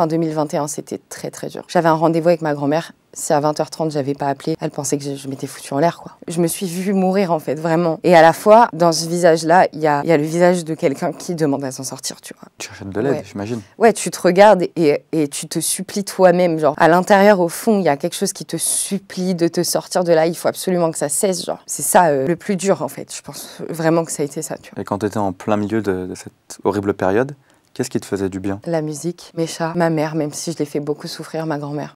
En 2021, c'était très très dur. J'avais un rendez-vous avec ma grand-mère. C'est à 20h30 j'avais pas appelé, elle pensait que je, m'étais foutu en l'air quoi. Je me suis vu mourir en fait, vraiment. Et à la fois, dans ce visage-là, il y a, le visage de quelqu'un qui demande à s'en sortir, tu vois. Tu de l'aide, j'imagine. Ouais, tu te regardes et, tu te supplies toi-même. Genre, à l'intérieur, au fond, il y a quelque chose qui te supplie de te sortir de là. Il faut absolument que ça cesse, genre. C'est ça euh, le plus dur en fait. Je pense vraiment que ça a été ça, tu vois. Et quand tu étais en plein milieu de cette horrible période, Qu'est-ce qui te faisait du bien La musique, mes chats, ma mère, même si je l'ai fait beaucoup souffrir, ma grand-mère.